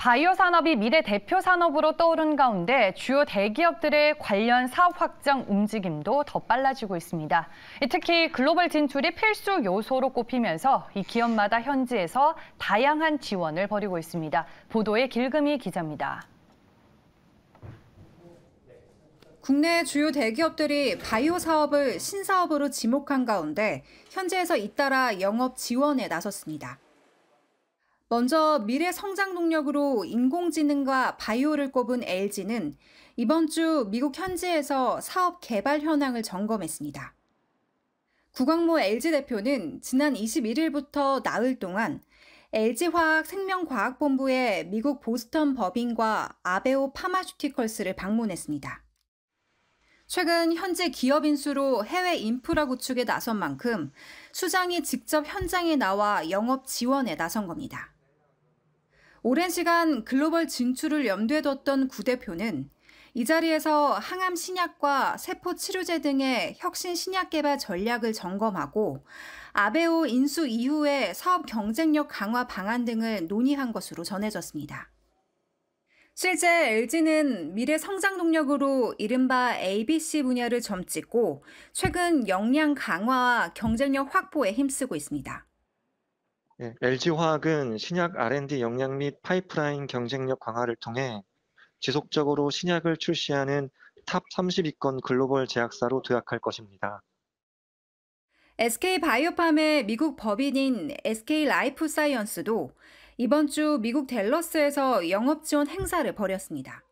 바이오 산업이 미래 대표 산업으로 떠오른 가운데 주요 대기업들의 관련 사업 확장 움직임도 더 빨라지고 있습니다. 특히 글로벌 진출이 필수 요소로 꼽히면서 이 기업마다 현지에서 다양한 지원을 벌이고 있습니다. 보도에 길금이 기자입니다. 국내 주요 대기업들이 바이오 사업을 신사업으로 지목한 가운데 현지에서 잇따라 영업 지원에 나섰습니다. 먼저 미래 성장 동력으로 인공지능과 바이오를 꼽은 LG는 이번 주 미국 현지에서 사업 개발 현황을 점검했습니다. 구광모 LG 대표는 지난 21일부터 나흘 동안 LG화학 생명과학본부의 미국 보스턴 법인과 아베오 파마슈티컬스를 방문했습니다. 최근 현재 기업 인수로 해외 인프라 구축에 나선 만큼 수장이 직접 현장에 나와 영업 지원에 나선 겁니다. 오랜 시간 글로벌 진출을 염두에 뒀던 구 대표는 이 자리에서 항암 신약과 세포 치료제 등의 혁신 신약 개발 전략을 점검하고 아베오 인수 이후의 사업 경쟁력 강화 방안 등을 논의한 것으로 전해졌습니다. 실제 LG는 미래 성장 동력으로 이른바 ABC 분야를 점찍고 최근 역량 강화와 경쟁력 확보에 힘쓰고 있습니다. 예, LG화학은 신약 R&D 역량 및 파이프라인 경쟁력 강화를 통해 지속적으로 신약을 출시하는 탑 30위권 글로벌 제약사로 도약할 것입니다. SK 바이오팜의 미국 법인인 SK 라이프 사이언스도 이번 주 미국 델러스에서 영업 지원 행사를 벌였습니다.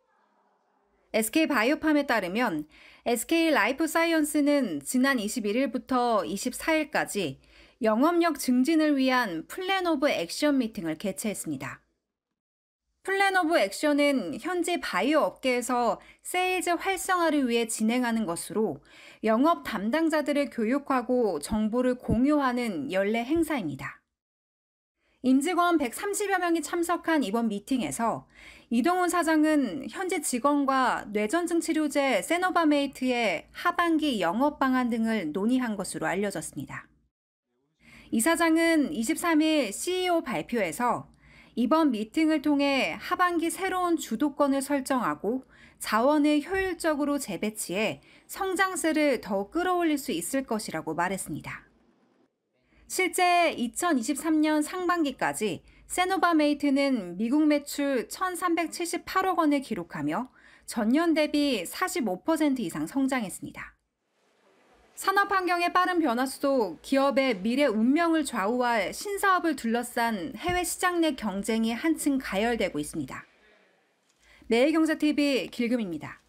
SK 바이오팜에 따르면 SK 라이프 사이언스는 지난 21일부터 24일까지 영업력 증진을 위한 플랜 오브 액션 미팅을 개최했습니다. 플랜 오브 액션은 현재 바이오 업계에서 세일즈 활성화를 위해 진행하는 것으로 영업 담당자들을 교육하고 정보를 공유하는 연례 행사입니다. 임직원 130여 명이 참석한 이번 미팅에서 이동훈 사장은 현재 직원과 뇌전증 치료제 세노바메이트의 하반기 영업 방안 등을 논의한 것으로 알려졌습니다. 이사장은 23일 CEO 발표에서 이번 미팅을 통해 하반기 새로운 주도권을 설정하고 자원을 효율적으로 재배치해 성장세를 더 끌어올릴 수 있을 것이라고 말했습니다. 실제 2023년 상반기까지 세노바메이트는 미국 매출 1,378억 원을 기록하며 전년 대비 45% 이상 성장했습니다. 산업 환경의 빠른 변화 속 기업의 미래 운명을 좌우할 신사업을 둘러싼 해외 시장 내 경쟁이 한층 가열되고 있습니다. 매일경제TV 길금입니다.